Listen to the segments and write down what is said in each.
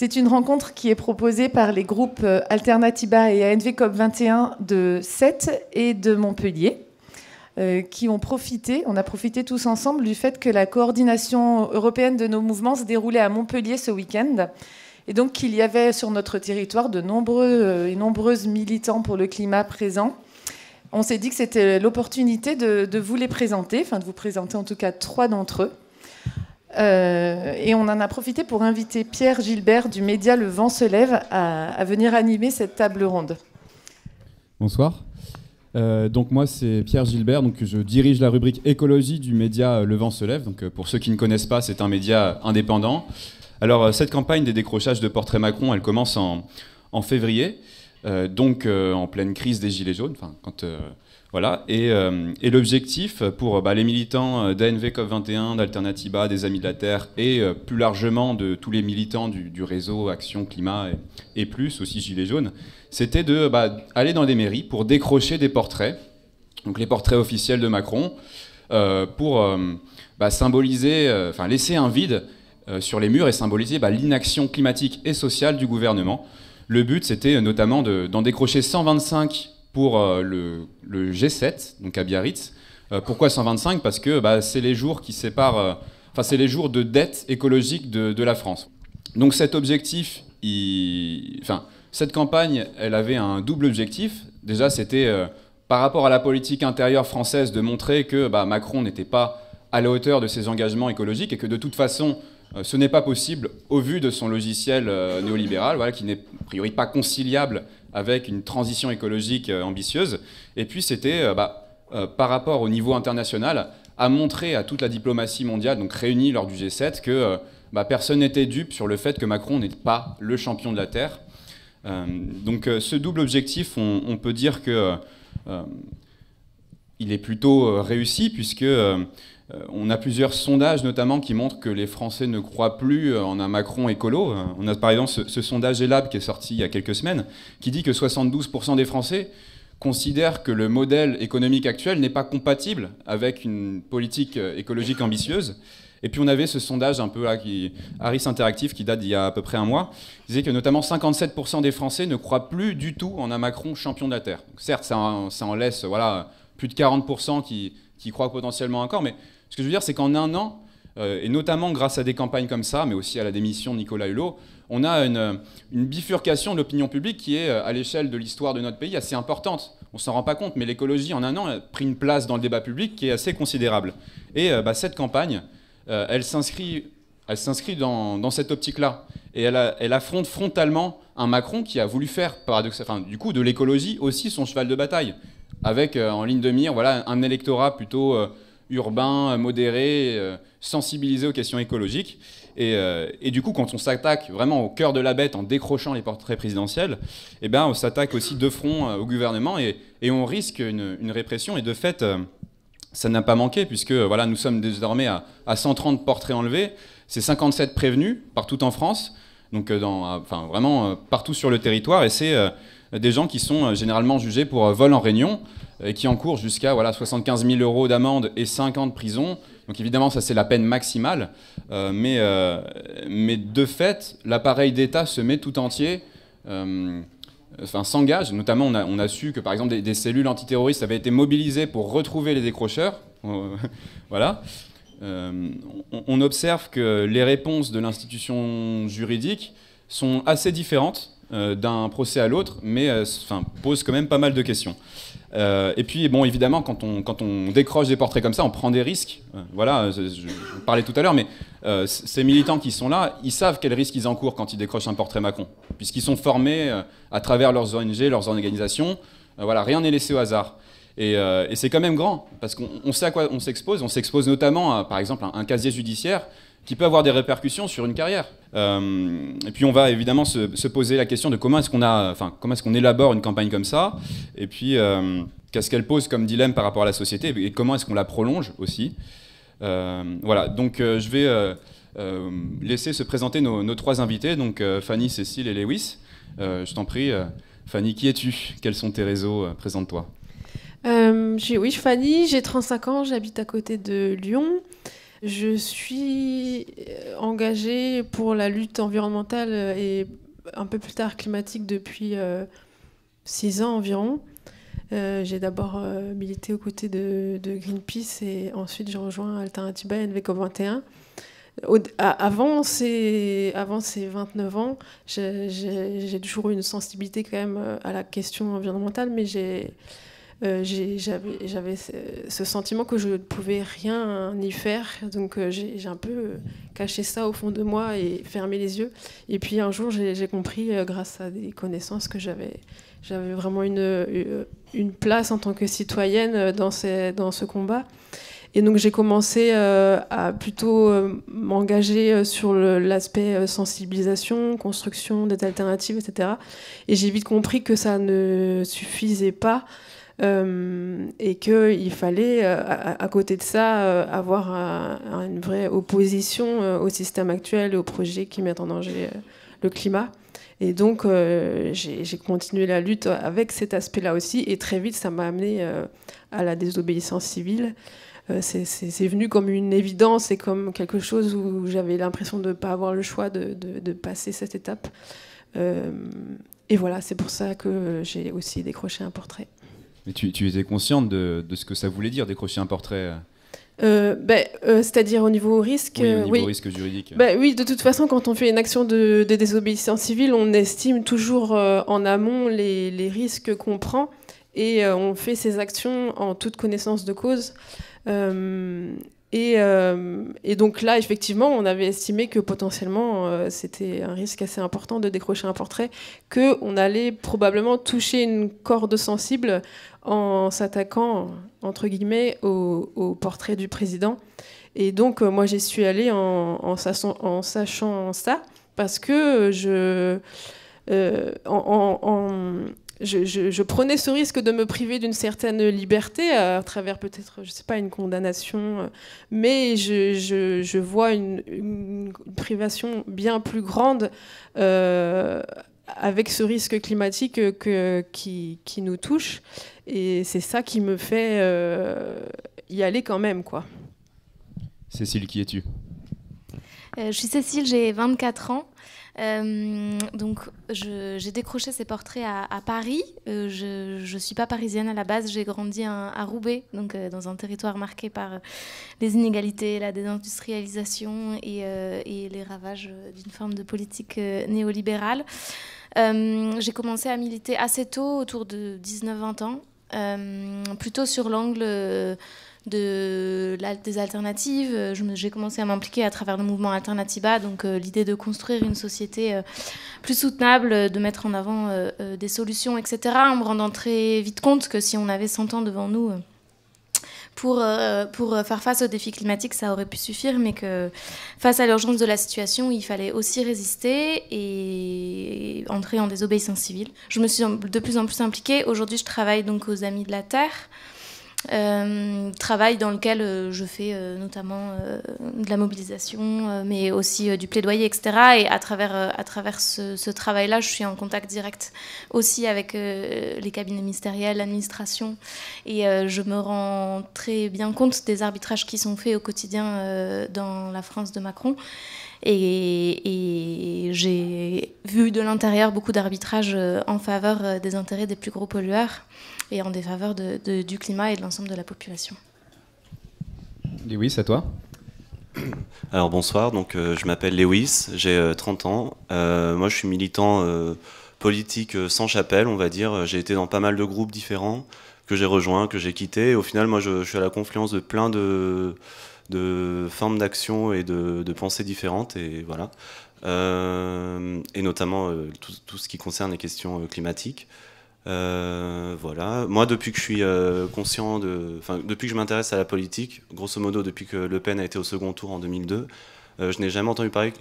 C'est une rencontre qui est proposée par les groupes euh, Alternatiba et ANV COP21 de Sète et de Montpellier, euh, qui ont profité, on a profité tous ensemble du fait que la coordination européenne de nos mouvements se déroulait à Montpellier ce week-end. Et donc qu'il y avait sur notre territoire de nombreux euh, et nombreuses militants pour le climat présents. On s'est dit que c'était l'opportunité de, de vous les présenter, enfin de vous présenter en tout cas trois d'entre eux. Euh, et on en a profité pour inviter Pierre Gilbert du média Le Vent se lève à, venir animer cette table ronde. Bonsoir. Euh, donc moi c'est Pierre Gilbert, donc je dirige la rubrique écologie du média Le Vent se lève. Donc euh, pour ceux qui ne connaissent pas, c'est un média indépendant. Alors cette campagne des décrochages de portrait Macron, elle commence en, février, donc en pleine crise des gilets jaunes. Enfin quand voilà, euh, et, l'objectif pour bah, les militants euh, d'ANV COP21, d'Alternativa, des Amis de la Terre et euh, plus largement de tous les militants du, réseau Action Climat et, plus, aussi Gilets jaunes, c'était d'aller bah, dans les mairies pour décrocher des portraits, donc les portraits officiels de Macron, pour bah, symboliser, enfin laisser un vide sur les murs et symboliser l'inaction climatique et sociale du gouvernement. Le but, c'était notamment d'en décrocher 125 pour euh, le, G7, donc à Biarritz. Euh, pourquoi 125 Parce que bah, c'est les jours qui séparent, euh, enfin c'est les jours de dette écologique de, la France. Donc cet objectif, enfin cette campagne, elle avait un double objectif. Déjà, c'était par rapport à la politique intérieure française de montrer que bah, Macron n'était pas à la hauteur de ses engagements écologiques et que de toute façon, euh, ce n'est pas possible au vu de son logiciel euh, néolibéral, voilà, qui n'est a priori pas conciliable avec une transition écologique euh, ambitieuse. Et puis c'était, bah, par rapport au niveau international, à montrer à toute la diplomatie mondiale, donc réunie lors du G7, que bah, personne n'était dupe sur le fait que Macron n'est pas le champion de la Terre. donc ce double objectif, on, peut dire que il est plutôt réussi puisque euh, on a plusieurs sondages notamment qui montrent que les Français ne croient plus euh, en un Macron écolo. Euh, on a par exemple ce, sondage ELAB qui est sorti il y a quelques semaines, qui dit que 72% des Français considèrent que le modèle économique actuel n'est pas compatible avec une politique écologique ambitieuse. Et puis on avait ce sondage un peu Harris Interactive qui date d'il y a à peu près un mois, qui disait que notamment 57% des Français ne croient plus du tout en un Macron champion de la Terre. certes, ça en, laisse voilà, plus de 40% qui croient potentiellement encore, mais ce que je veux dire, c'est qu'en un an, euh, et notamment grâce à des campagnes comme ça, mais aussi à la démission de Nicolas Hulot, on a une, euh, bifurcation de l'opinion publique qui est, euh, à l'échelle de l'histoire de notre pays, assez importante. On s'en rend pas compte, mais l'écologie, en un an, a pris une place dans le débat public qui est assez considérable. Et bah, cette campagne, elle s'inscrit elle s'inscrit dans, cette optique-là. Et elle, elle, affronte frontalement un Macron qui a voulu faire, enfin, du coup, de l'écologie aussi son cheval de bataille, avec en ligne de mire voilà, un électorat plutôt urbain, euh, modéré, euh, sensibilisé aux questions écologiques. Euh, et, du coup, quand on s'attaque vraiment au cœur de la bête en décrochant les portraits présidentiels, eh ben, on s'attaque aussi de front au gouvernement et, on risque une, répression. Et de fait, ça n'a pas manqué, puisque voilà, nous sommes désormais à, 130 portraits enlevés. C'est 57 prévenus partout en France, donc dans, enfin, vraiment partout sur le territoire. Et c'est des gens qui sont euh, généralement jugés pour euh, vol en réunion euh, et qui encourent jusqu'à voilà, 75 000 euros d'amende et 5 ans de prison. Donc évidemment, ça c'est la peine maximale. mais, mais de fait, l'appareil d'État se met tout entier. enfin, s'engage. Notamment, on a, su que, par exemple, des, cellules antiterroristes avaient été mobilisées pour retrouver les décrocheurs. voilà. on observe que les réponses de l'institution juridique sont assez différentes euh, d'un procès à l'autre, mais euh, pose quand même pas mal de questions. Euh, et puis, bon, évidemment, quand on, décroche des portraits comme ça, on prend des risques. voilà, je, parlais tout à l'heure, mais ces militants qui sont là, ils savent quels risques ils encourent quand ils décrochent un portrait Macron, puisqu'ils sont formés à travers leurs ONG, leurs organisations. voilà, rien n'est laissé au hasard. Et, c'est quand même grand, parce qu'on sait à quoi on s'expose. On s'expose notamment par exemple, à un casier judiciaire qui peut avoir des répercussions sur une carrière. Euh, et puis on va évidemment se, poser la question de comment est-ce qu'on enfin comment est-ce qu'on élabore une campagne comme ça, et puis euh, qu'est-ce qu'elle pose comme dilemme par rapport à la société, et comment est-ce qu'on la prolonge aussi. Euh, voilà, donc je vais laisser se présenter nos, nos trois invités, donc Fanny, Cécile et Lewis. je t'en prie, Fanny, qui es-tu Quels sont tes réseaux Présente-toi. Oui, je suis Fanny, j'ai 35 ans, j'habite à côté de Lyon. Je suis euh, engagée pour la lutte environnementale euh, et un peu plus tard climatique depuis euh, six ans environ. j'ai d'abord milité aux côtés de, Greenpeace et ensuite j'ai rejoint Alternatiba et nvco 21 avant, ces, avant ces 29 ans, j'ai toujours eu une sensibilité quand même à la question environnementale, mais j'ai euh, j'avais ce sentiment que je ne pouvais rien y faire. Donc euh, j'ai un peu euh, caché ça au fond de moi et fermé les yeux. Et puis un jour, j'ai compris, grâce à des connaissances, que j'avais vraiment une, place en tant que citoyenne dans, dans ce combat. Et donc j'ai commencé à plutôt m'engager sur l'aspect sensibilisation, construction des alternatives, etc. Et j'ai vite compris que ça ne suffisait pas euh, et qu'il fallait, euh, à, côté de ça, euh, avoir une vraie opposition au système actuel et aux projets qui mettent en danger le climat. Et donc, j'ai continué la lutte avec cet aspect-là aussi. Et très vite, ça m'a amené à la désobéissance civile. C'est venu comme une évidence et comme quelque chose où j'avais l'impression de ne pas avoir le choix de passer cette étape. et voilà, c'est pour ça que j'ai aussi décroché un portrait. Mais tu, étais consciente de, ce que ça voulait dire décrocher un portrait euh, euh, bah, euh C'est-à-dire au niveau risque Oui, au euh, niveau risque juridique. Bah, oui, de toute façon, quand on fait une action de, désobéissance civile, on estime toujours en amont les, les risques qu'on prend et on fait ces actions en toute connaissance de cause. Euh, et, donc là, effectivement, on avait estimé que potentiellement, euh, c'était un risque assez important de décrocher un portrait, qu'on allait probablement toucher une corde sensible en s'attaquant, entre guillemets, au, portrait du président. Et donc, euh, moi, j'y suis allée en, en, sachant ça, parce que je... En, je, prenais ce risque de me priver d'une certaine liberté euh, à travers peut-être, je ne sais pas, une condamnation, euh, mais je, vois une, privation bien plus grande euh, avec ce risque climatique qui, nous touche. Et c'est ça qui me fait y aller quand même, quoi. Cécile, qui es-tu Je suis Cécile, j'ai 24 ans. Euh, donc, j'ai décroché ces portraits à, Paris. Euh, je ne suis pas parisienne à la base, j'ai grandi à Roubaix, donc euh, dans un territoire marqué par les inégalités, la désindustrialisation et, et les ravages d'une forme de politique néolibérale. j'ai commencé à militer assez tôt, autour de 19-20 ans, plutôt sur l'angle de, des alternatives. J'ai commencé à m'impliquer à travers le mouvement Alternatiba, donc euh, l'idée de construire une société euh, plus soutenable, euh, de mettre en avant des solutions, etc., en me rendant très vite compte que si on avait 100 ans devant nous pour, pour faire face aux défis climatiques, ça aurait pu suffire, mais que face à l'urgence de la situation, il fallait aussi résister et entrer en désobéissance civile. Je me suis de plus en plus impliquée. Aujourd'hui, je travaille donc aux Amis de la Terre. Euh, travail dans lequel euh, je fais euh, notamment de la mobilisation, mais aussi du plaidoyer, etc. Et à travers, à travers ce, travail-là, je suis en contact direct aussi avec les cabinets ministériels, l'administration, et je me rends très bien compte des arbitrages qui sont faits au quotidien dans la France de Macron. Et, et j'ai vu de l'intérieur beaucoup d'arbitrages en faveur des intérêts des plus gros pollueurs et en défaveur du climat et de l'ensemble de la population. Lewis, à toi. Alors bonsoir, donc, euh, je m'appelle Lewis, j'ai 30 euh, ans. Euh, moi je suis militant politique sans chapelle, on va dire. J'ai été dans pas mal de groupes différents que j'ai rejoints, que j'ai quittés. au final, moi je, suis à la confluence de plein de, formes d'action et de, pensées différentes. Et voilà. et notamment tout, ce qui concerne les questions climatiques. Euh, voilà. Moi, depuis que je suis euh, conscient de, enfin, depuis que je m'intéresse à la politique, grosso modo, depuis que Le Pen a été au second tour en 2002, euh, je n'ai jamais entendu parler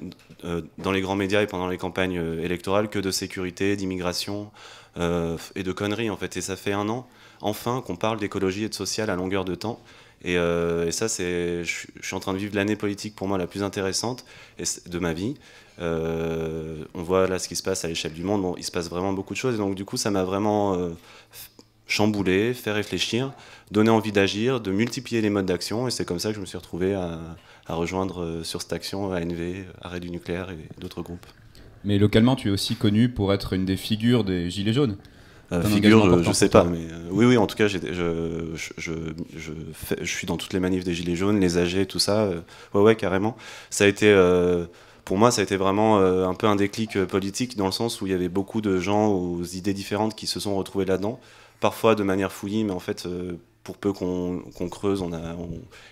dans les grands médias et pendant les campagnes électorales que de sécurité, d'immigration et de conneries en fait. Et ça fait un an, enfin, qu'on parle d'écologie et de social à longueur de temps. Et, ça, c'est, je suis en train de vivre l'année politique pour moi la plus intéressante de ma vie. Euh, on voit là ce qui se passe à l'échelle du monde. il se passe vraiment beaucoup de choses. Et donc, du coup, ça m'a vraiment euh, chamboulé, fait réfléchir, donné envie d'agir, de multiplier les modes d'action. Et c'est comme ça que je me suis retrouvé à, rejoindre euh, sur cette action ANV, Arrêt du nucléaire et d'autres groupes. Mais localement, tu es aussi connu pour être une des figures des Gilets jaunes. figure, je, ne sais pas, mais oui, oui, en tout cas, je, je, suis dans toutes les manifs des Gilets jaunes, les AG, tout ça. ouais, ouais, carrément. Ça a été pour moi, ça a été vraiment euh, un peu un déclic euh, politique dans le sens où il y avait beaucoup de gens aux idées différentes qui se sont retrouvés là-dedans, parfois de manière fouillie, mais en fait, euh, pour peu qu'on creuse, on a,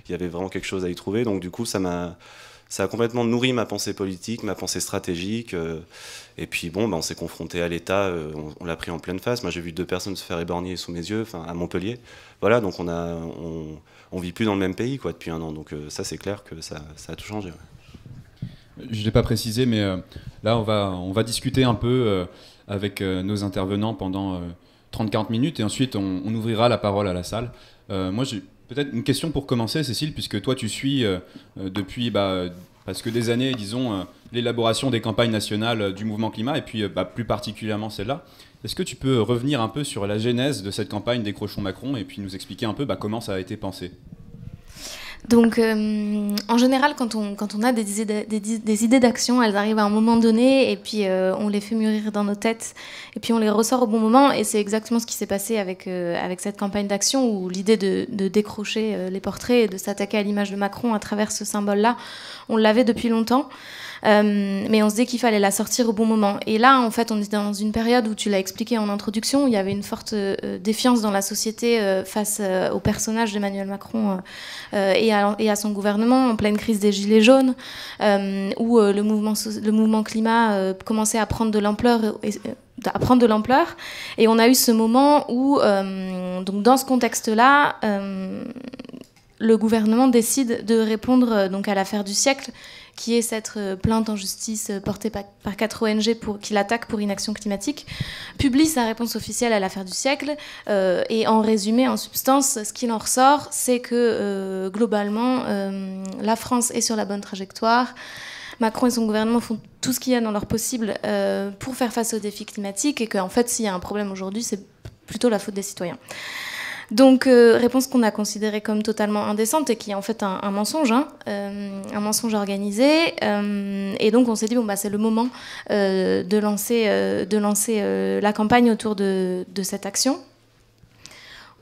il y avait vraiment quelque chose à y trouver. Donc du coup, ça m'a ça a complètement nourri ma pensée politique, ma pensée stratégique. et puis bon, ben, on s'est confronté à l'État, on, l'a pris en pleine face. Moi, j'ai vu deux personnes se faire éborgner sous mes yeux, enfin à Montpellier. Voilà, donc on a, on, vit plus dans le même pays quoi depuis un an. Donc ça, c'est clair que ça, ça a tout changé. Je ne l'ai pas précisé, mais euh, là, on va, on va discuter un peu euh, avec euh, nos intervenants pendant 30-40 minutes et ensuite, on, ouvrira la parole à la salle. moi, j'ai peut-être une question pour commencer, Cécile, puisque toi, tu suis depuis bah, parce que des années, disons, l'élaboration des campagnes nationales du mouvement climat et puis bah, plus particulièrement celle-là. Est-ce que tu peux revenir un peu sur la genèse de cette campagne des Crochons Macron et puis nous expliquer un peu bah, comment ça a été pensé donc, euh, en général, quand on, quand on a des, idées, des, idées d'action, elles arrivent à un moment donné et puis euh, on les fait mûrir dans nos têtes et puis on les ressort au bon moment. Et c'est exactement ce qui s'est passé avec, euh, avec cette campagne d'action où l'idée de, de, décrocher les portraits et de s'attaquer à l'image de Macron à travers ce symbole-là, on l'avait depuis longtemps. Euh, mais on se disait qu'il fallait la sortir au bon moment. Et là, en fait, on est dans une période où tu l'as expliqué en introduction, où il y avait une forte euh, défiance dans la société euh, face au personnage d'Emmanuel Macron et à, et, à, son gouvernement, en pleine crise des Gilets jaunes, où le, mouvement, le mouvement climat commençait à prendre de l'ampleur de l'ampleur. Et on a eu ce moment où, donc dans ce contexte-là, le gouvernement décide de répondre donc à l'affaire du siècle qui est cette euh, plainte en justice euh, portée par, quatre ONG pour, qui l'attaque pour inaction climatique, publie sa réponse officielle à l'affaire du siècle. Euh, et en résumé, en substance, ce qu'il en ressort, c'est que globalement, la France est sur la bonne trajectoire. Macron et son gouvernement font tout ce qu'il y a dans leur possible pour faire face aux défis climatiques et qu'en fait, s'il y a un problème aujourd'hui, c'est plutôt la faute des citoyens. Donc, euh, réponse qu'on a considérée comme totalement indécente et qui est en fait un, mensonge, hein, euh, un mensonge organisé. Euh, et donc, on s'est dit, bon, bah, c'est le moment de lancer, la campagne autour de, cette action.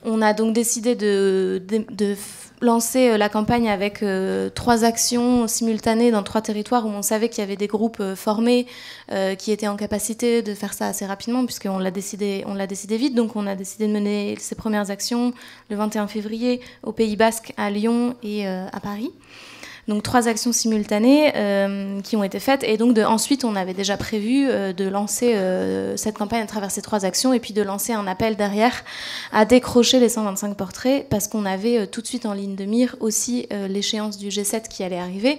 On a donc décidé de, de lancer euh, la campagne avec euh, trois actions simultanées dans trois territoires où on savait qu'il y avait des groupes euh, formés qui étaient en capacité de faire ça assez rapidement puisqu'on l'a décidé, on l'a décidé vite. Donc on a décidé de mener ces premières actions le 21 février au Pays Basque, à Lyon et à Paris. Donc trois actions simultanées euh, qui ont été faites. Et donc de, ensuite, on avait déjà prévu euh, de lancer euh, cette campagne à travers ces trois actions et puis de lancer un appel derrière à décrocher les 125 portraits parce qu'on avait euh, tout de suite en ligne de mire aussi l'échéance du G7 qui allait arriver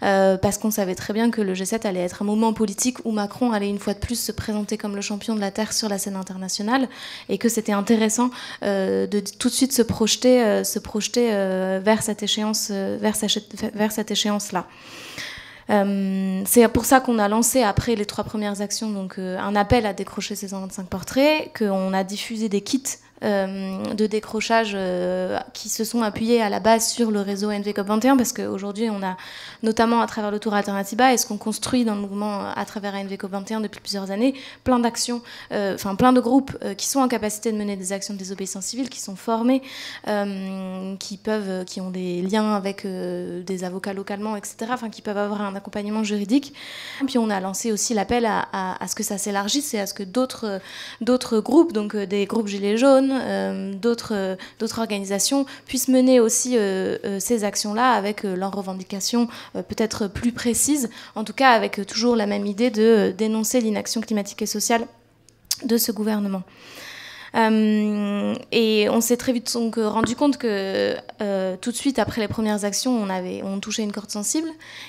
parce qu'on savait très bien que le G7 allait être un moment politique où Macron allait une fois de plus se présenter comme le champion de la Terre sur la scène internationale et que c'était intéressant de tout de suite se projeter, se projeter vers cette échéance, vers, cette, vers cette échéance-là. Euh, c'est pour ça qu'on a lancé après les trois premières actions donc euh, un appel à décrocher ces 125 portraits, qu'on a diffusé des kits euh, de décrochage euh, qui se sont appuyés à la base sur le réseau nvcop 21 parce qu'aujourd'hui on a notamment à travers le Tour Alternatiba et ce qu'on construit dans le mouvement à travers nvcop 21 depuis plusieurs années, plein d'actions, euh, enfin plein de groupes qui sont en capacité de mener des actions de désobéissance civile, qui sont formés, qui peuvent, qui ont des liens avec des avocats localement, etc., enfin qui peuvent avoir un accompagnement juridique. Puis on a lancé aussi l'appel à, à ce que ça s'élargisse et à ce que d'autres groupes, donc des groupes Gilets jaunes, euh, euh, d'autres organisations puissent mener aussi euh, ces actions-là avec leurs revendications peut-être plus précises, en tout cas avec toujours la même idée de dénoncer l'inaction climatique et sociale de ce gouvernement. Euh, et on s'est très vite rendu compte que euh, tout de suite après les premières actions, on avait on touchait une corde sensible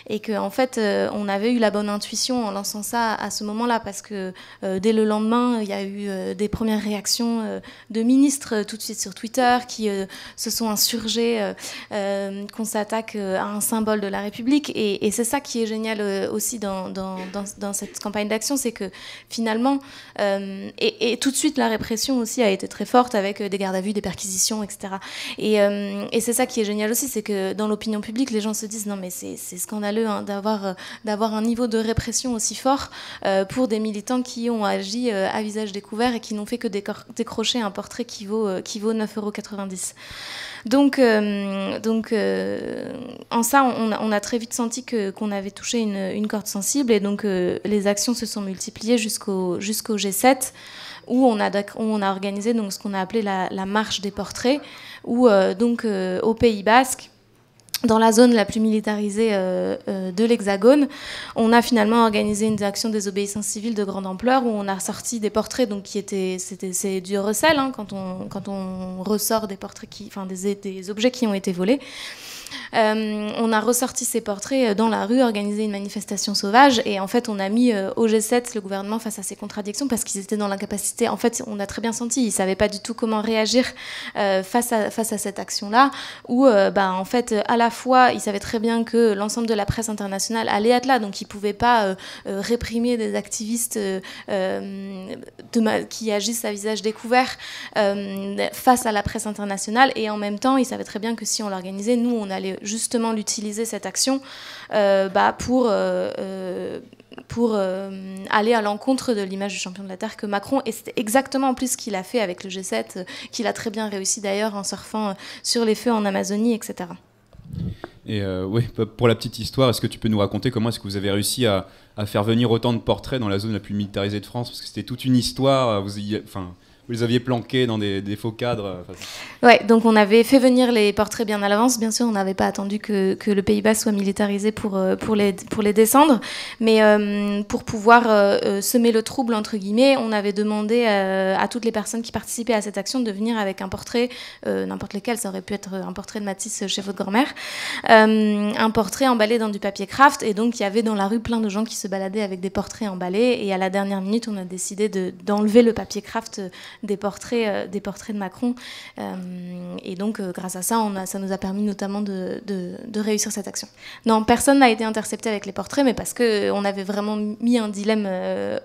et qu'en en fait euh, on avait eu la bonne intuition en lançant ça à ce moment-là parce que dès le lendemain, il y a eu des premières réactions de ministres tout de suite sur Twitter qui se sont insurgés qu'on s'attaque à un symbole de la République et, c'est ça qui est génial aussi dans, dans, cette campagne d'action, c'est que finalement et, et tout de suite la répression aussi a été très forte avec euh, des gardes à vue, des perquisitions, etc. Euh, et, c'est ça qui est génial aussi, c'est que dans l'opinion publique, les gens se disent non mais c'est scandaleux hein, d'avoir euh, d'avoir un niveau de répression aussi fort pour des militants qui ont agi à visage découvert et qui n'ont fait que décrocher un portrait qui vaut qui vaut 9,90 euros. Donc donc en ça, on, a très vite senti que qu'on avait touché une, corde sensible et donc les actions se sont multipliées jusqu'au jusqu'au G7 où on a, organisé donc, ce qu'on a appelé la, marche des portraits, où euh, donc euh, au Pays Basque, dans la zone la plus militarisée euh, de l'Hexagone, on a finalement organisé une action obéissances civile de grande ampleur où on a sorti des portraits, donc qui étaient, c'était, c'est du recel hein, quand, on, quand on ressort des portraits, qui, enfin des, des objets qui ont été volés. Euh, on a ressorti ces portraits euh, dans la rue, organisé une manifestation sauvage, et en fait, on a mis euh, au G7 le gouvernement face à ces contradictions parce qu'ils étaient dans l'incapacité. En fait, on a très bien senti, ils ne savaient pas du tout comment réagir face, à, cette action-là, où, bah, en fait, à la fois, ils savaient très bien que l'ensemble de la presse internationale allait être là, donc ils ne pouvaient pas réprimer des activistes qui agissent à visage découvert face à la presse internationale, et en même temps, ils savaient très bien que si on l'organisait, nous, on a allait justement l'utiliser, cette action, euh, bah, pour euh, euh, pour aller à l'encontre de l'image du champion de la Terre que Macron. Et c'est exactement en plus ce qu'il a fait avec le G7, qu'il a très bien réussi d'ailleurs en surfant sur les feux en Amazonie, etc. Et oui, pour la petite histoire, est-ce que tu peux nous raconter comment est-ce que vous avez réussi à, faire venir autant de portraits dans la zone la plus militarisée de France Parce que c'était toute une histoire. Vous y... enfin, vous les aviez planqués dans des, faux cadres. Euh, ouais, donc on avait fait venir les portraits bien à l'avance. Bien sûr, on n'avait pas attendu que, le Pays-Bas soit militarisé pour, euh, pour, les, pour les descendre. Mais euh, pour pouvoir semer le trouble, entre guillemets, on avait demandé à toutes les personnes qui participaient à cette action de venir avec un portrait, n'importe lequel, ça aurait pu être un portrait de Matisse chez votre grand-mère, un portrait emballé dans du papier craft. Et donc, il y avait dans la rue plein de gens qui se baladaient avec des portraits emballés. Et à la dernière minute, on a décidé d'enlever le papier craft des portraits, euh, des portraits de Macron. Euh, et donc, euh, grâce à ça, on a, ça nous a permis notamment de, de, réussir cette action. Non, personne n'a été intercepté avec les portraits, mais parce qu'on avait vraiment mis un dilemme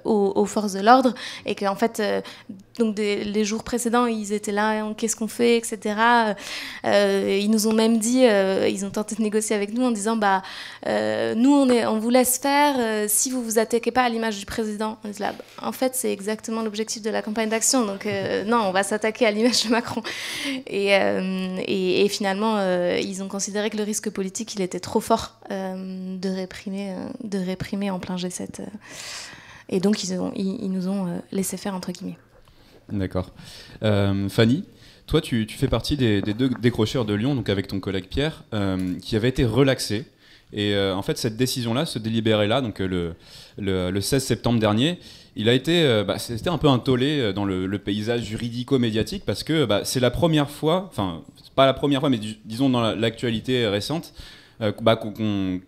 aux, forces de l'ordre et qu'en en fait donc les jours précédents, ils étaient là, hein, qu'est-ce qu'on fait, etc. Euh, ils nous ont même dit, euh, ils ont tenté de négocier avec nous en disant, bah, euh, nous, on, est, on vous laisse faire si vous vous attaquez pas à l'image du président. Bah, en fait, c'est exactement l'objectif de la campagne d'action. Donc, non, on va s'attaquer à l'image de Macron. Et, finalement, ils ont considéré que le risque politique, il était trop fort de, réprimer, de réprimer en plein G7. et donc, ils, ont, ils nous ont laissé faire, entre guillemets. D'accord. Euh, Fanny, toi, tu, fais partie des, deux décrocheurs de Lyon, donc avec ton collègue Pierre, euh, qui avait été relaxé. Et euh, en fait, cette décision-là, ce délibéré-là, donc le, le, 16 septembre dernier, il a été, bah, c'était un peu un tollé dans le, paysage juridico-médiatique parce que bah, c'est la première fois, enfin, pas la première fois, mais disons dans l'actualité récente, bah,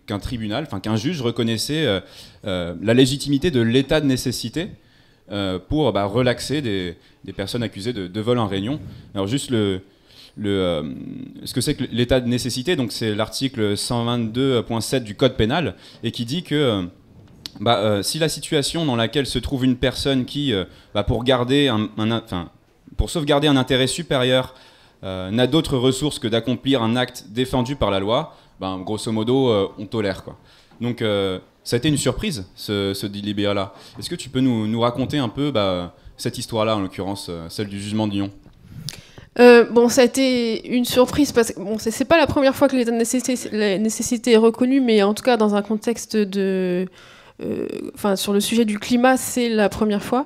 qu'un tribunal, enfin qu'un juge reconnaissait la légitimité de l'état de nécessité euh, pour bah, relaxer des, personnes accusées de, vol en réunion. Alors juste le, euh, ce que c'est que l'état de nécessité, donc c'est l'article 122.7 du Code pénal, et qui dit que... Euh, bah, si la situation dans laquelle se trouve une personne qui, bah, pour, garder un, pour sauvegarder un intérêt supérieur, n'a d'autres ressources que d'accomplir un acte défendu par la loi, ben, grosso modo, on tolère. Quoi. Donc, ça a été une surprise, ce, ce délibéré-là. Est-ce que tu peux nous, raconter un peu bah, cette histoire-là, en l'occurrence, euh, celle du jugement de Lyon euh, bon, ça a été une surprise parce que bon, c'est pas la première fois que l'état de nécessité, est reconnu, mais en tout cas dans un contexte de, euh, enfin sur le sujet du climat, c'est la première fois.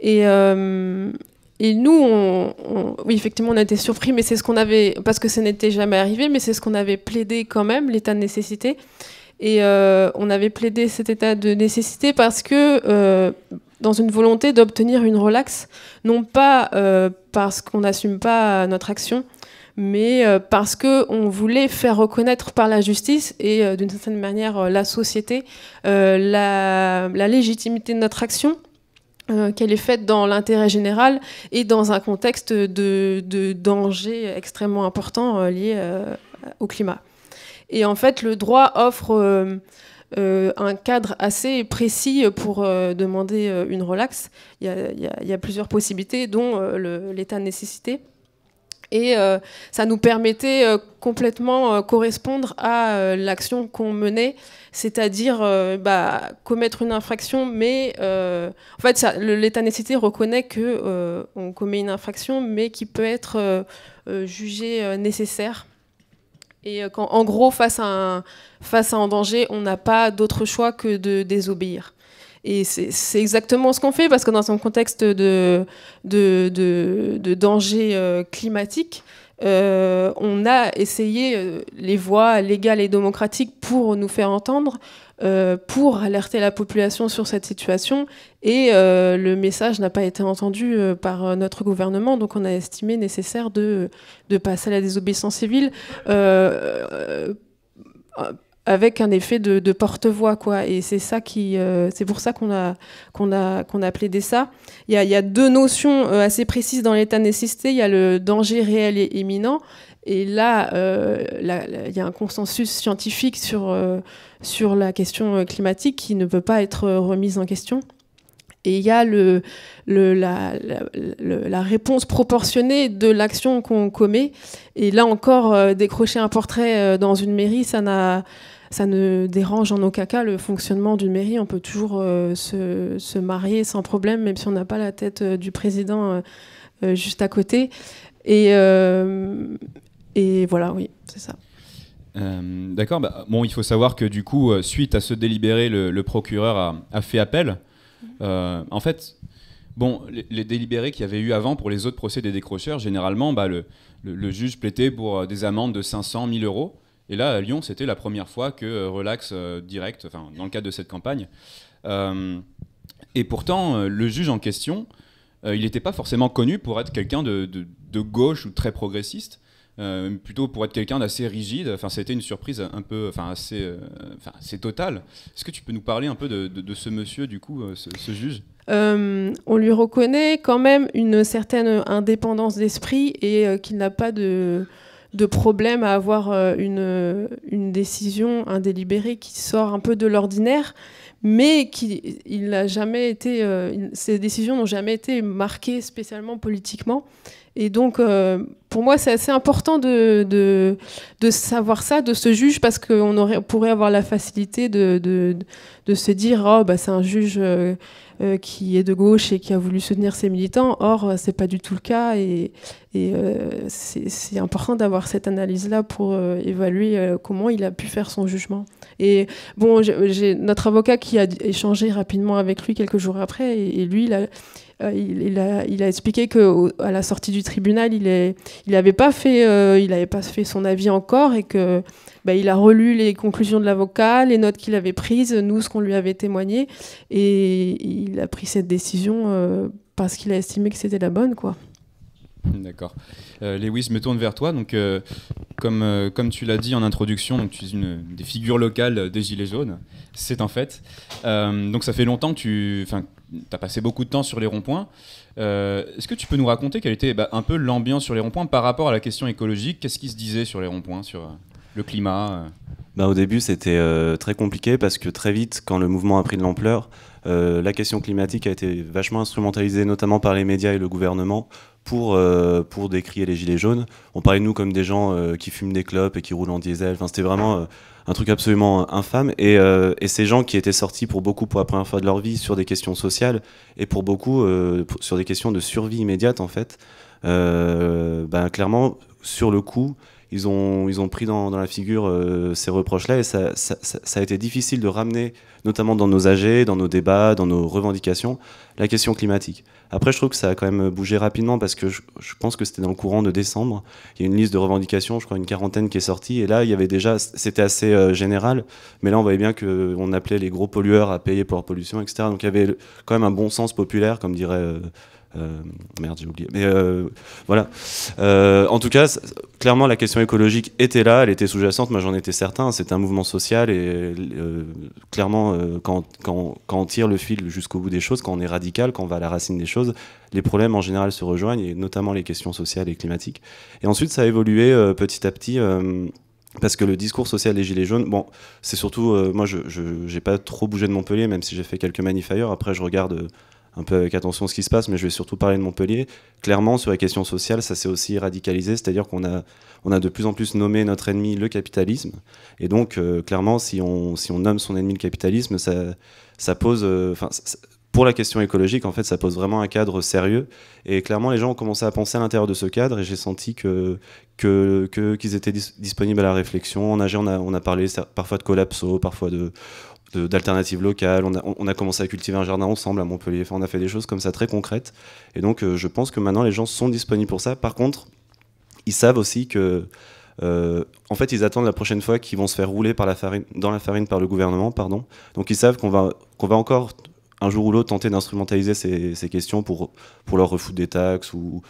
Et, nous, on, oui, effectivement, on a été surpris, mais c'est ce qu'on avait parce que ça n'était jamais arrivé, mais c'est ce qu'on avait plaidé quand même l'état de nécessité. Et euh, on avait plaidé cet état de nécessité parce que, euh, dans une volonté d'obtenir une relaxe, non pas euh, parce qu'on n'assume pas notre action, mais parce qu'on voulait faire reconnaître par la justice et d'une certaine manière la société la, légitimité de notre action. qu'elle est faite dans l'intérêt général et dans un contexte de, danger extrêmement important lié au climat. Et en fait, le droit offre euh, euh, un cadre assez précis pour euh, demander une relaxe. Il y, a plusieurs possibilités, dont l'état de nécessité. Et ça nous permettait complètement correspondre à l'action qu'on menait, c'est-à-dire bah, commettre une infraction, mais en fait, l'état nécessité reconnaît qu'on on commet une infraction, mais qui peut être jugée nécessaire et euh, en gros, face à un, danger, on n'a pas d'autre choix que de désobéir. Et c'est exactement ce qu'on fait, parce que dans un contexte de, danger euh, climatique, euh, on a essayé les voies légales et démocratiques pour nous faire entendre, euh, pour alerter la population sur cette situation. Et euh, le message n'a pas été entendu euh, par notre gouvernement, donc on a estimé nécessaire de, passer à la désobéissance civile avec un effet de, porte-voix quoi et c'est ça qui c'est pour ça qu'on a qu'on a qu'on a plaidé ça il y a, y a deux notions assez précises dans l'état nécessité il y a le danger réel et imminent et là, euh, il y a un consensus scientifique sur, euh, sur la question euh, climatique qui ne peut pas être remise en question. Et il y a le, le, la, réponse proportionnée de l'action qu'on commet. Et là encore, décrocher un portrait dans une mairie, ça, ça ne dérange en aucun cas le fonctionnement d'une mairie. On peut toujours se, se, marier sans problème, même si on n'a pas la tête du président juste à côté. Et, et voilà, oui, c'est ça. Euh, d'accord. Bah, bon, il faut savoir que du coup, euh, suite à ce délibéré, le, procureur a, fait appel. Mhm. Euh, en fait, bon, les, délibérés qu'il y avait eu avant pour les autres procès des décrocheurs, généralement, bah, le, le, juge plaidait pour des amendes de 500, 000 euros. Et là, à Lyon, c'était la première fois que relax direct, enfin, dans le cadre de cette campagne. et pourtant, le juge en question, il n'était pas forcément connu pour être quelqu'un de, gauche ou très progressiste. Euh, plutôt pour être quelqu'un d'assez rigide. Enfin, c'était une surprise un peu, enfin assez, euh, enfin, totale. Est-ce que tu peux nous parler un peu de, ce monsieur, du coup, euh, ce, juge on lui reconnaît quand même une certaine indépendance d'esprit et qu'il n'a pas de, de, problème à avoir une, une, décision, indélibérée qui sort un peu de l'ordinaire, mais qui, il n'a jamais été, ses décisions n'ont jamais été marquées spécialement politiquement. Et donc, euh, pour moi, c'est assez important de, de, savoir ça, de ce juge, parce qu'on aurait, pourrait avoir la facilité de, se dire, oh, bah, c'est un juge euh, euh, qui est de gauche et qui a voulu soutenir ses militants. Or, c'est pas du tout le cas, et, c'est important d'avoir cette analyse-là pour évaluer comment il a pu faire son jugement. Et bon, j'ai notre avocat qui a échangé rapidement avec lui quelques jours après, et, et lui, il a euh, il, a, expliqué que à la sortie du tribunal, il n'avait euh, pas fait, son avis encore et que bah, il a relu les conclusions de l'avocat, les notes qu'il avait prises, nous ce qu'on lui avait témoigné, et il a pris cette décision euh, parce qu'il a estimé que c'était la bonne, quoi. D'accord. Euh, Lewis, je me tourne vers toi. Donc, euh, comme, euh, comme tu l'as dit en introduction, tu es une des figures locales des Gilets jaunes. C'est en fait. donc, ça fait longtemps que tu as passé beaucoup de temps sur les ronds-points. Est-ce que tu peux nous raconter quelle était bah, un peu l'ambiance sur les ronds-points par rapport à la question écologique Qu'est-ce qui se disait sur les ronds-points, sur le climat bah, Au début, c'était très compliqué parce que très vite, quand le mouvement a pris de l'ampleur, la question climatique a été vachement instrumentalisée, notamment par les médias et le gouvernement, pour, euh, pour décrire les gilets jaunes. On parlait de nous comme des gens euh, qui fument des clopes et qui roulent en diesel. Enfin, c'était vraiment euh, un truc absolument infâme. Et, et, ces gens qui étaient sortis pour beaucoup pour la première fois de leur vie sur des questions sociales et pour beaucoup sur des questions de survie immédiate, en fait, Ben clairement, sur le coup, ils ont, ils ont pris dans, la figure ces reproches-là et ça, ça, ça, a été difficile de ramener, notamment dans nos AG, dans nos débats, dans nos revendications, la question climatique. Après, je trouve que ça a quand même bougé rapidement parce que je, pense que c'était dans le courant de décembre. Il y a une liste de revendications, je crois une quarantaine qui est sortie. Et là, il y avait déjà, c'était assez euh, général, mais là, on voyait bien qu'on euh, appelait les gros pollueurs à payer pour leur pollution, etc. Donc il y avait quand même un bon sens populaire, comme dirait. Euh, euh, merde, j'ai oublié. Mais euh, voilà. Euh, en tout cas, clairement, la question écologique était là, elle était sous-jacente, moi j'en étais certain. C'est un mouvement social et clairement, quand, on tire le fil jusqu'au bout des choses, quand on est radical, quand on va à la racine des choses, les problèmes en général se rejoignent, et notamment les questions sociales et climatiques. Et ensuite, ça a évolué petit à petit parce que le discours social des Gilets jaunes, bon, c'est surtout, moi, je n'ai pas trop bougé de Montpellier, même si j'ai fait quelques manifs Après, je regarde un peu avec attention ce qui se passe, mais je vais surtout parler de Montpellier. Clairement, sur la question sociale, ça s'est aussi radicalisé, c'est-à-dire qu'on a, on a de plus en plus nommé notre ennemi le capitalisme. Et donc, euh, clairement, si on, si on nomme son ennemi le capitalisme, ça, ça pose. Euh, enfin, pour la question écologique, en fait, ça pose vraiment un cadre sérieux. Et clairement, les gens ont commencé à penser à l'intérieur de ce cadre et j'ai senti que qu'ils que, qu'ils étaient disponibles à la réflexion. On a, on a, on a parlé parfois de collapso, parfois de d'alternatives locales. On a, commencé à cultiver un jardin ensemble à Montpellier. on a fait des choses comme ça très concrètes. Et donc, euh, je pense que maintenant, les gens sont disponibles pour ça. Par contre, ils savent aussi que. Euh, en fait, ils attendent la prochaine fois qu'ils vont se faire rouler par la farine, dans la farine par le gouvernement. pardon. Donc, ils savent qu'on va, qu'on va encore un jour ou l'autre tenter d'instrumentaliser ces, questions pour, pour leur refouler des taxes ou,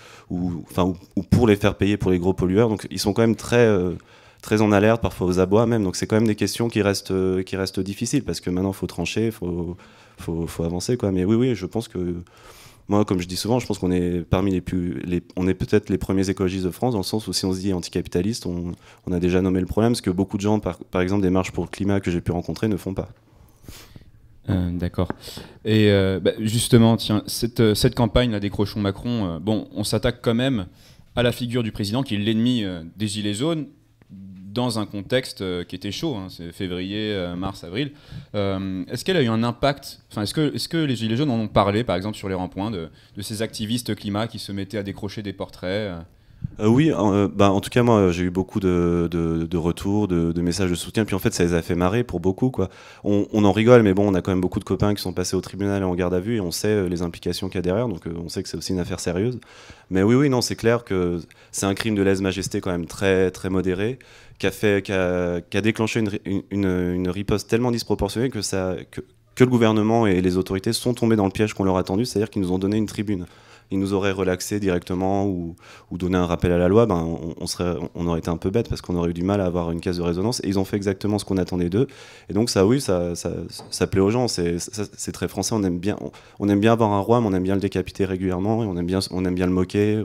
enfin, ou, pour les faire payer pour les gros pollueurs. Donc, ils sont quand même très. Euh, très en alerte, parfois aux abois même. Donc c'est quand même des questions qui restent, qui restent difficiles parce que maintenant, il faut trancher, il faut, faut, faut, avancer. Quoi. Mais oui, oui, je pense que moi, comme je dis souvent, je pense qu'on est parmi les plus, on est peut-être les premiers écologistes de France, dans le sens où si on se dit anticapitaliste, on, a déjà nommé le problème, ce que beaucoup de gens, par, par exemple, des marches pour le climat que j'ai pu rencontrer, ne font pas. Euh, d'accord. Et euh, bah, justement, tiens, cette, euh, cette campagne, la décrochons Macron, bon, on s'attaque quand même à la figure du président qui est l'ennemi des Gilets jaunes dans un contexte euh, qui était chaud, hein, c'est février, euh, mars, avril. Euh, est-ce qu'elle a eu un impact Enfin, est-ce que, que, les Gilets jaunes en ont parlé, par exemple, sur les ronds-points, de, ces activistes climat qui se mettaient à décrocher des portraits oui, bah, en tout cas, moi, j'ai eu beaucoup de, de retours, de, messages de soutien. Puis en fait, ça les a fait marrer pour beaucoup. Quoi. On, en rigole, mais bon, on a quand même beaucoup de copains qui sont passés au tribunal et en garde à vue et on sait les implications qu'il y a derrière. Donc on sait que c'est aussi une affaire sérieuse. Mais oui, oui, non, c'est clair que c'est un crime de lèse-majesté quand même très, très modéré qui a, fait, déclenché une, riposte tellement disproportionnée que, ça, que, le gouvernement et les autorités sont tombés dans le piège qu'on leur a tendu, c'est-à-dire qu'ils nous ont donné une tribune. Ils nous auraient relaxé directement ou, donné un rappel à la loi, ben on, serait, on aurait été un peu bête parce qu'on aurait eu du mal à avoir une caisse de résonance. Et ils ont fait exactement ce qu'on attendait d'eux. Et donc ça, oui, ça, ça, plaît aux gens. C'est très français. On aime bien, on, aime bien avoir un roi, mais on aime bien le décapiter régulièrement et on aime bien, on aime bien le moquer.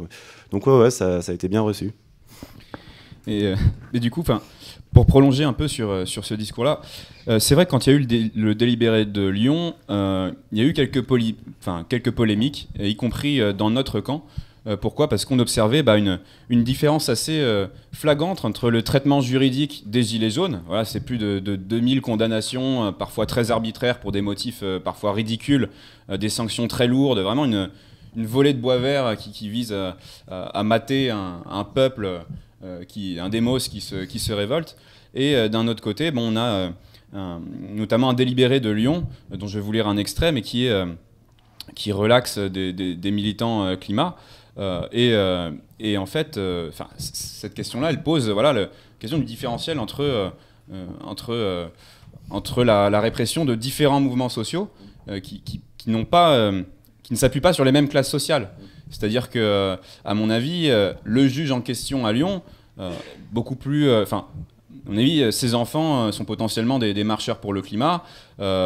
Donc ouais, ça a été bien reçu. Euh, et, du coup, pour prolonger un peu sur, euh, sur ce discours-là, euh, c'est vrai que quand il y a eu le, délibéré de Lyon, il y a eu quelques, enfin quelques polémiques, y compris dans notre camp. pourquoi Parce qu'on observait bah, une, une, différence assez flagrante entre le traitement juridique des Gilets jaunes. Voilà, c'est plus de, 2000 condamnations, parfois très arbitraires pour des motifs parfois ridicules, des sanctions très lourdes, vraiment une, une volée de bois vert qui, vise à, mater un, un peuple. Euh, un démos qui se, qui se révolte. Et euh, d'un autre côté, bon, on a euh, notamment un délibéré de Lyon, dont je vais vous lire un extrait, mais qui, relaxe des, militants climat. et, en fait, cette question-là, elle pose voilà, la question du différentiel entre, entre, la, répression de différents mouvements sociaux qui qui ne s'appuient pas sur les mêmes classes sociales. C'est-à-dire que, à mon avis, euh, le juge en question à Lyon, euh, beaucoup plus, euh, enfin, à mon avis, ses enfants sont potentiellement des, marcheurs pour le climat.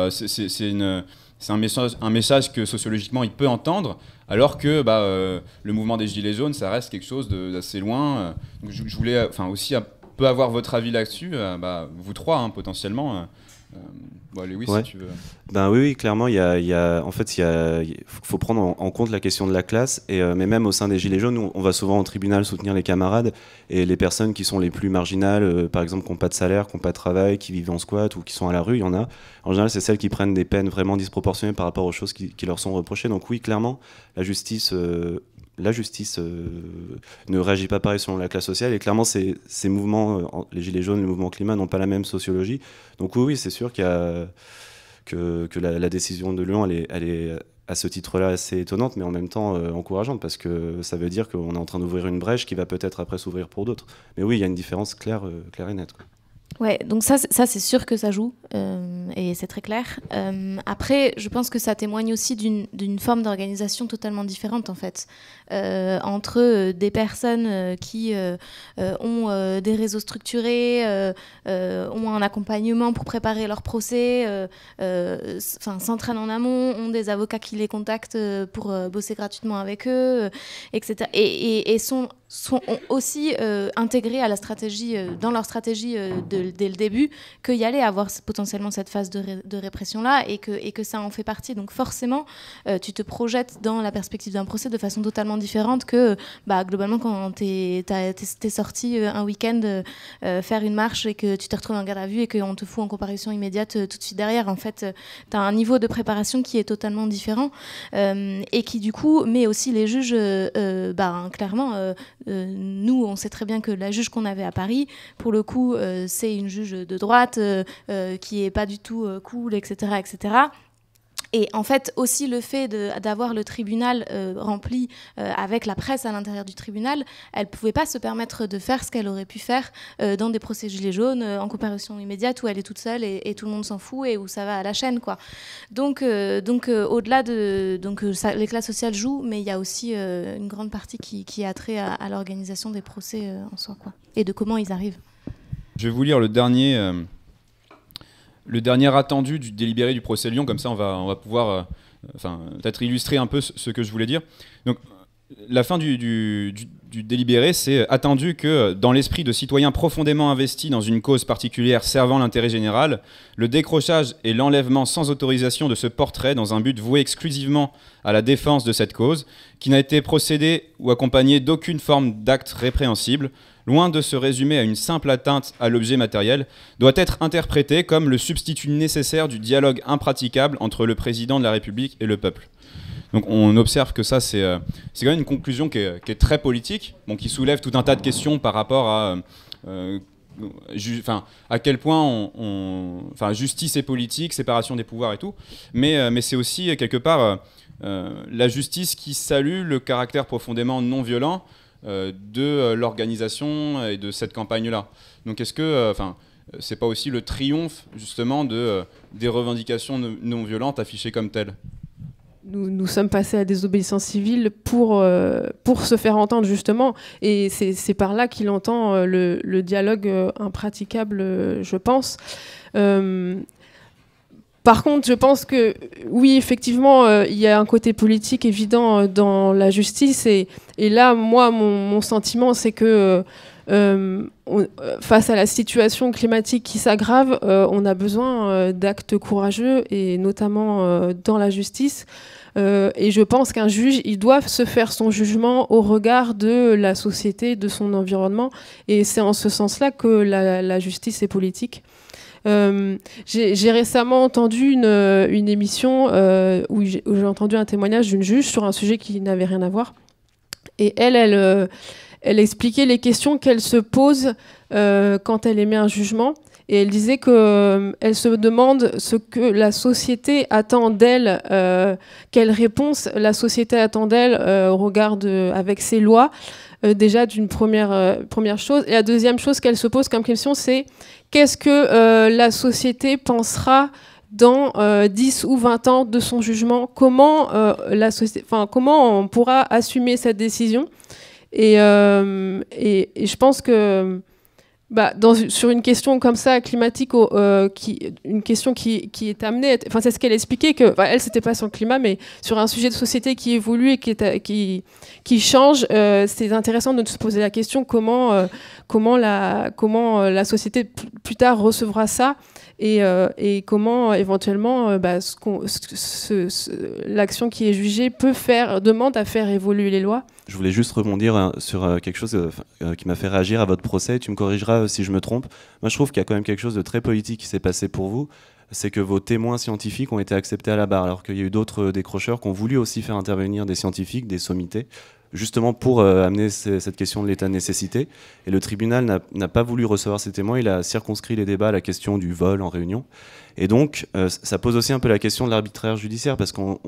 c'est un message, un message que sociologiquement il peut entendre, alors que bah, le mouvement des Gilets jaunes, ça reste quelque chose d'assez loin. je, voulais enfin, aussi un peu avoir votre avis là-dessus, bah, vous trois hein, potentiellement. Euh, ben oui, clairement, il y, a, en fait, il faut prendre en, compte la question de la classe. Et, euh, mais même au sein des Gilets jaunes, on, va souvent en tribunal soutenir les camarades et les personnes qui sont les plus marginales, euh, par exemple, qui n'ont pas de salaire, qui n'ont pas de travail, qui vivent en squat ou qui sont à la rue, il y en a. En général, c'est celles qui prennent des peines vraiment disproportionnées par rapport aux choses qui, leur sont reprochées. Donc oui, clairement, la justice la justice euh, ne réagit pas pareil selon la classe sociale. Et clairement, ces, mouvements, euh, les Gilets jaunes, le mouvement climat, n'ont pas la même sociologie. Donc oui, c'est sûr que, la, décision de Lyon, elle est, euh, à ce titre-là assez étonnante, mais en même temps encourageante, parce que ça veut dire qu'on est en train d'ouvrir une brèche qui va peut-être après s'ouvrir pour d'autres. Mais oui, il y a une différence claire, claire et nette. Ouais, donc ça, ça c'est sûr que ça joue, et c'est très clair. après, je pense que ça témoigne aussi d'une forme d'organisation totalement différente, en fait. Euh, entre euh, des personnes euh, qui ont des réseaux structurés, ont un accompagnement pour préparer leur procès, s'entraînent en amont, ont des avocats qui les contactent pour bosser gratuitement avec eux, etc. Et, sont sont aussi intégrés à la stratégie, dans leur stratégie dès le début, qu'il y allait avoir potentiellement cette phase de, de répression-là et que, et que ça en fait partie. Donc forcément, tu te projettes dans la perspective d'un procès de façon totalement différente que bah, globalement quand t'es es, sorti euh, un week-end euh, euh, faire une marche et que tu te retrouves en garde à vue et qu'on te fout en comparaison immédiate tout de suite derrière. En fait, tu as un niveau de préparation qui est totalement différent et qui du coup met aussi les juges, bah, clairement, nous on sait très bien que la juge qu'on avait à Paris, pour le coup, c'est une juge de droite qui est pas du tout cool, etc. etc. Et en fait, aussi le fait d'avoir le tribunal euh, rempli euh, avec la presse à l'intérieur du tribunal, elle ne pouvait pas se permettre de faire ce qu'elle aurait pu faire euh, dans des procès gilets jaunes en comparaison immédiate où elle est toute seule et, tout le monde s'en fout et où ça va à la chaîne. Quoi. Donc, donc au-delà de. Donc, les classes sociales jouent, mais il y a aussi une grande partie qui, qui a trait à, à l'organisation des procès en soi quoi, et de comment ils arrivent. Je vais vous lire le dernier le dernier attendu du délibéré du procès Lyon, comme ça on va, on va pouvoir euh, enfin, peut-être illustrer un peu ce, que je voulais dire la fin du, délibéré, c'est attendu que, dans l'esprit de citoyens profondément investis dans une cause particulière servant l'intérêt général, le décrochage et l'enlèvement sans autorisation de ce portrait dans un but voué exclusivement à la défense de cette cause, qui n'a été procédé ou accompagné d'aucune forme d'acte répréhensible, loin de se résumer à une simple atteinte à l'objet matériel, doit être interprété comme le substitut nécessaire du dialogue impraticable entre le président de la République et le peuple. Donc on observe que ça, euh, c'est quand même une conclusion qui est, très politique, donc qui soulève tout un tas de questions par rapport à... Euh, euh, à quel point on, enfin, justice et politique, séparation des pouvoirs et tout, mais, mais c'est aussi quelque part la justice qui salue le caractère profondément non violent de l'organisation et de cette campagne-là. Donc est-ce que, enfin, c'est pas aussi le triomphe justement de, des revendications non violentes affichées comme telles nous, sommes passés à des désobéissance civile pour, euh, pour se faire entendre, justement. Et c'est par là qu'il entend euh, le, dialogue euh, impraticable, je pense. par contre, je pense que, oui, effectivement, il y a un côté politique évident dans la justice. Et, là, moi, mon sentiment, c'est que euh, euh, face à la situation climatique qui s'aggrave, euh, on a besoin d'actes courageux et notamment dans la justice. et je pense qu'un juge, il doit se faire son jugement au regard de la société, de son environnement. Et c'est en ce sens-là que la, justice est politique. j'ai récemment entendu une, émission où j'ai entendu un témoignage d'une juge sur un sujet qui n'avait rien à voir. Et elle, elle, elle expliquait les questions qu'elle se pose euh, quand elle émet un jugement. Et elle disait qu'elle euh, elle se demande ce que la société attend d'elle, euh, quelle réponse la société attend d'elle au regard de, avec ses lois, déjà d'une première, première chose. Et la deuxième chose qu'elle se pose comme question, c'est qu'est-ce que la société pensera dans 10 ou 20 ans de son jugement comment, la société, comment on pourra assumer cette décision euh, et, et, je pense que bah, sur une question comme ça, climatique, euh, une question qui, est amenée, enfin, c'est ce qu'elle expliquait, que, bah, elle, c'était pas sur le climat, mais sur un sujet de société qui évolue et qui, euh, change, c'est intéressant de se poser la question comment, comment la société plus tard recevra ça euh, et, comment éventuellement euh, bah, l'action qui est jugée peut faire, demande à faire évoluer les lois. Je voulais juste rebondir hein, sur euh, quelque chose qui m'a fait réagir à votre procès. Tu me corrigeras si je me trompe. Moi, je trouve qu'il y a quand même quelque chose de très politique qui s'est passé pour vous c'est que vos témoins scientifiques ont été acceptés à la barre, alors qu'il y a eu d'autres décrocheurs qui ont voulu aussi faire intervenir des scientifiques, des sommités, justement pour euh, amener cette question de l'état de nécessité. Et le tribunal n'a pas voulu recevoir ces témoins, il a circonscrit les débats à la question du vol en réunion. Et donc, euh, ça pose aussi un peu la question de l'arbitraire judiciaire, parce qu'on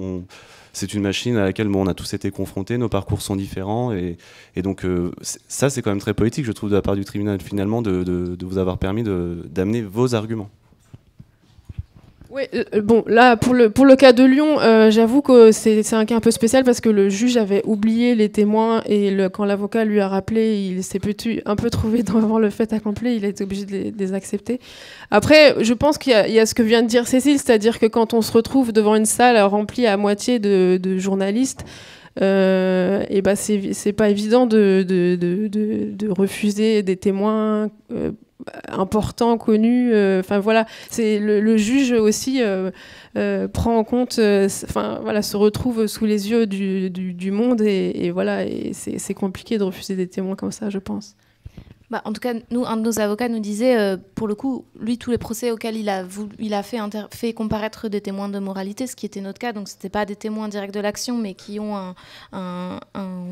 c'est une machine à laquelle on a tous été confrontés, nos parcours sont différents, et, donc euh, ça c'est quand même très poétique, je trouve, de la part du tribunal finalement de, de vous avoir permis d'amener vos arguments. Oui, euh, euh, bon, là, pour le, pour le cas de Lyon, euh, j'avoue que c'est un cas un peu spécial parce que le juge avait oublié les témoins et le, quand l'avocat lui a rappelé, il s'est un peu trouvé devant le fait accompli, il a été obligé de les, accepter. Après, je pense qu'il y, a ce que vient de dire Cécile, c'est-à-dire que quand on se retrouve devant une salle remplie à moitié de, de journalistes, euh, et ben c'est pas évident de, de, de, refuser des témoins important, connu. Euh, enfin voilà, c'est le, juge aussi euh, euh, prend en compte, enfin voilà, se retrouve sous les yeux du, du, monde et, voilà, et c'est compliqué de refuser des témoins comme ça, je pense. Bah, en tout cas, nous, un de nos avocats nous disait, euh, pour le coup, lui, tous les procès auxquels il a, fait, comparaître des témoins de moralité, ce qui était notre cas, donc ce n'était pas des témoins directs de l'action, mais qui ont un,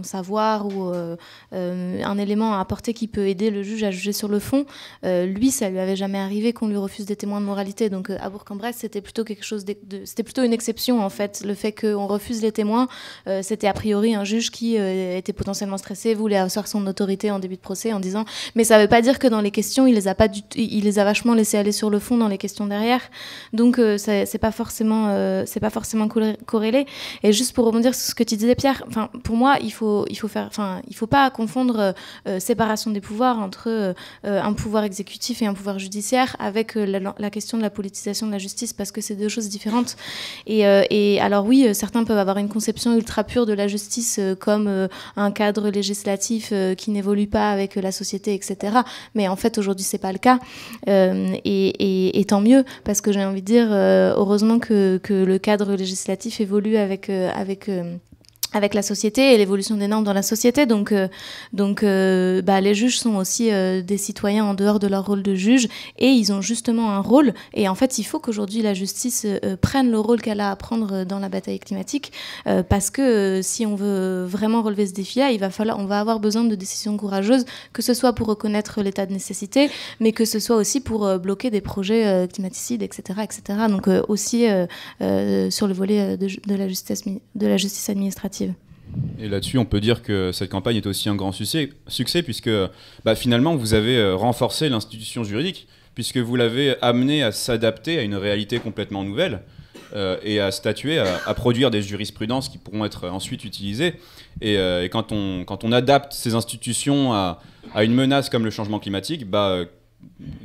savoir ou euh, euh, un élément à apporter qui peut aider le juge à juger sur le fond. lui, ça lui avait jamais arrivé qu'on lui refuse des témoins de moralité. Donc à Bourg-en-Bresse, c'était plutôt quelque chose de, c'était plutôt une exception en fait. Le fait qu'on refuse les témoins, c'était a priori un juge qui était potentiellement stressé, voulait asseoir son autorité en début de procès en disant mais ça ne veut pas dire que dans les questions, il les a pas du il les a vachement laissé aller sur le fond dans les questions derrière. Donc euh, ce c'est pas forcément euh, c'est pas forcément corrélé. Et juste pour rebondir sur ce que tu disais, Pierre, enfin pour moi, il faut il faut faire, enfin il faut pas confondre euh, séparation des pouvoirs entre un pouvoir exécutif et un pouvoir judiciaire avec la, question de la politisation de la justice parce que c'est deux choses différentes. Et, et alors oui, certains peuvent avoir une conception ultra pure de la justice comme un cadre législatif qui n'évolue pas avec la société, etc. Mais en fait, aujourd'hui, c'est pas le cas. Euh, et, tant mieux, parce que j'ai envie de dire, euh, heureusement que, le cadre législatif évolue avec euh, avec la société et l'évolution des normes dans la société. Donc, euh, donc euh, bah, les juges sont aussi euh, des citoyens en dehors de leur rôle de juge et ils ont justement un rôle. Et en fait, il faut qu'aujourd'hui la justice prenne le rôle qu'elle a à prendre dans la bataille climatique parce que si on veut vraiment relever ce défi-là, il va falloir, on va avoir besoin de décisions courageuses, que ce soit pour reconnaître l'état de nécessité, mais que ce soit aussi pour bloquer des projets climaticides, etc., etc. Donc aussi sur le volet de la justice administrative. Et là-dessus, on peut dire que cette campagne est aussi un grand succès, succès puisque bah, finalement, vous avez euh, renforcé l'institution juridique, puisque vous l'avez amenée à s'adapter à une réalité complètement nouvelle euh, et à statuer, à, produire des jurisprudences qui pourront être ensuite utilisées. Euh, et, quand, on, quand on adapte ces institutions à, à une menace comme le changement climatique, bah,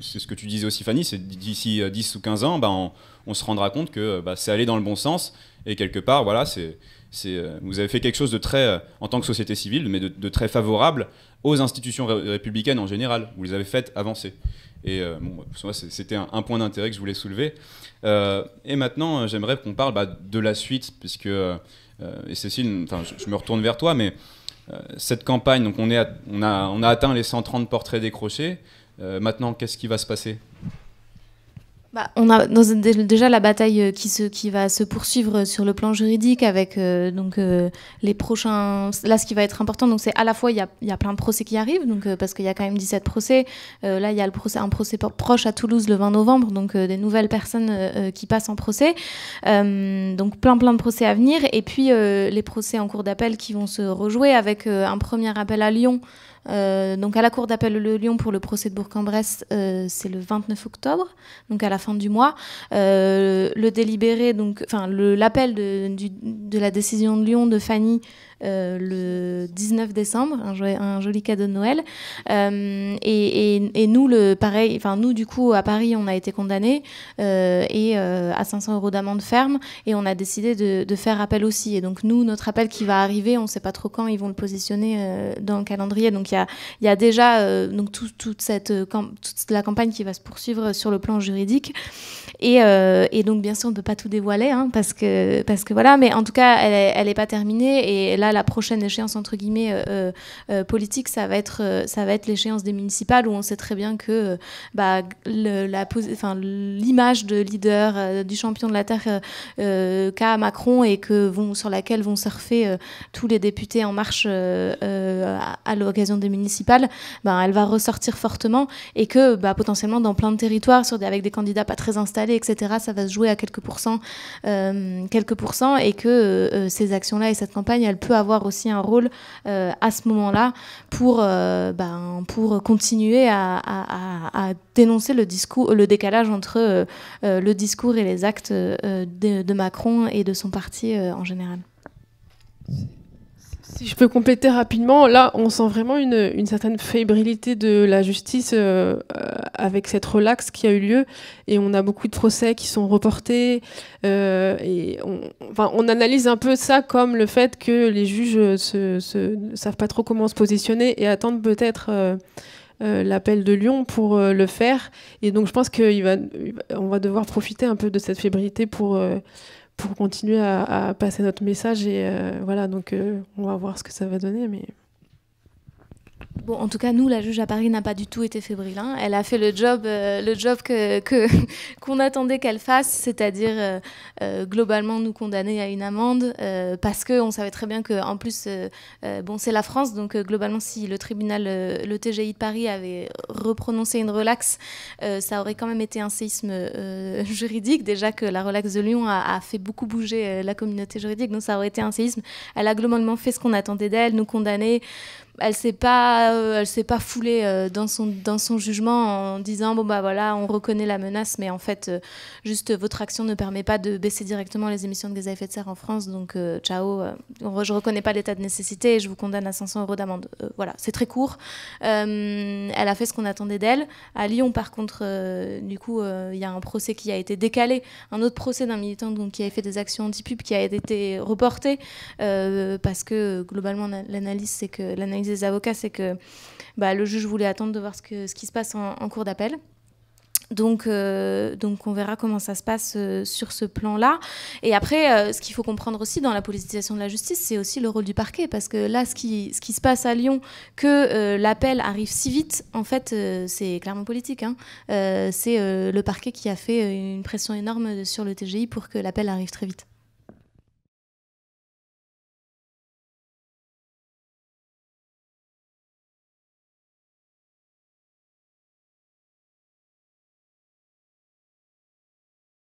c'est ce que tu disais aussi Fanny, c'est d'ici 10 ou 15 ans, bah, on, se rendra compte que bah, c'est allé dans le bon sens et quelque part, voilà, c'est euh, vous avez fait quelque chose de très, euh, en tant que société civile, mais de, très favorable aux institutions républicaines en général. Vous les avez faites avancer. Et euh, bon, c'était un, point d'intérêt que je voulais soulever. et maintenant, j'aimerais qu'on parle bah, de la suite, puisque, et Cécile, je, je, me retourne vers toi, mais cette campagne, donc on, est on, a, on a atteint les 130 portraits décrochés. maintenant, qu'est-ce qui va se passer bah, on a déjà la bataille euh, qui, va se poursuivre euh, sur le plan juridique avec euh, donc les prochains. Là, ce qui va être important, donc c'est à la fois il y a, plein de procès qui arrivent, donc parce qu'il y a quand même 17 procès. là, il y a le procès, un procès proche à Toulouse le 20 novembre, donc des nouvelles personnes qui passent en procès. donc plein plein de procès à venir, et puis les procès en cours d'appel qui vont se rejouer avec un premier appel à Lyon. Euh, donc à la cour d'appel de Lyon pour le procès de Bourg-en-Bresse, euh, c'est le 29 octobre, donc à la fin du mois. Euh, le délibéré, donc, enfin l'appel de, de, la décision de Lyon de Fanny euh, le 19 décembre, un, joli cadeau de Noël. Euh, et, et, nous, le, pareil, enfin nous du coup à Paris, on a été condamnés euh, et à 500 euros d'amende ferme et on a décidé de, faire appel aussi. Et donc nous, notre appel qui va arriver, on ne sait pas trop quand ils vont le positionner dans le calendrier. Donc il y a, y a, déjà donc toute, cette, toute la campagne qui va se poursuivre sur le plan juridique. Euh, et, donc, bien sûr, on ne peut pas tout dévoiler, hein, parce, que, parce que voilà, mais en tout cas, elle n'est pas terminée. Et là, la prochaine échéance, entre guillemets, euh, euh, politique, ça va être, être l'échéance des municipales, où on sait très bien que bah, l'image de leader, du champion de la Terre qu'a Macron et que sur laquelle vont surfer tous les députés en marche à, l'occasion des municipales, ben, elle va ressortir fortement et que bah, potentiellement, dans plein de territoires, avec des candidats pas très installés, etc., ça va se jouer à quelques pourcents, euh, quelques et que euh, euh, ces actions-là et cette campagne, elle peut avoir aussi un rôle à ce moment-là pour, ben, pour continuer à, dénoncer le, discours, le décalage entre le discours et les actes de, de, Macron et de son parti en général. Si je peux compléter rapidement, là, on sent vraiment une, certaine fébrilité de la justice euh, avec cette relaxe qui a eu lieu. Et on a beaucoup de procès qui sont reportés. Euh, et on, enfin, on analyse un peu ça comme le fait que les juges ne se, savent pas trop comment se positionner et attendent peut-être. Euh, l'appel de Lyon pour le faire. Et donc je pense qu'on va, va devoir profiter un peu de cette fébrilité pour, pour continuer à, à passer notre message. Et euh, voilà, donc euh, on va voir ce que ça va donner. Mais... Bon, en tout cas, nous, la juge à Paris n'a pas du tout été fébrile. Hein. Elle a fait le job, euh, le job que, qu'on attendait qu'elle fasse, c'est-à-dire euh, euh, globalement nous condamner à une amende, parce qu'on savait très bien que, en plus, bon, c'est la France, donc globalement, si le tribunal, le TGI de Paris avait reprononcé une relaxe, ça aurait quand même été un séisme juridique. Déjà que la relaxe de Lyon a, fait beaucoup bouger la communauté juridique, donc ça aurait été un séisme. Elle a globalement fait ce qu'on attendait d'elle, nous condamner. Elle s'est pas euh, elle s'est pas foulée euh, dans son, dans son jugement en disant bon bah voilà, on reconnaît la menace, mais en fait, euh, juste votre action ne permet pas de baisser directement les émissions de gaz à effet de serre en France, donc ciao, je reconnais pas l'état de nécessité et je vous condamne à 500 euros d'amende. voilà, c'est très court. elle a fait ce qu'on attendait d'elle. À Lyon, par contre, du coup, il y a un procès qui a été décalé, un autre procès d'un militant donc qui avait fait des actions anti-pub qui a été reporté parce que globalement l'analyse c'est que l'analyse des avocats c'est que bah, le juge voulait attendre de voir ce, qui se passe en, cours d'appel. Donc, euh, donc on verra comment ça se passe euh, sur ce plan-là. Et après, euh, ce qu'il faut comprendre aussi dans la politisation de la justice, c'est aussi le rôle du parquet, parce que là, ce qui, se passe à Lyon, que l'appel arrive si vite, en fait, c'est clairement politique. Hein. c'est le parquet qui a fait une pression énorme sur le TGI pour que l'appel arrive très vite.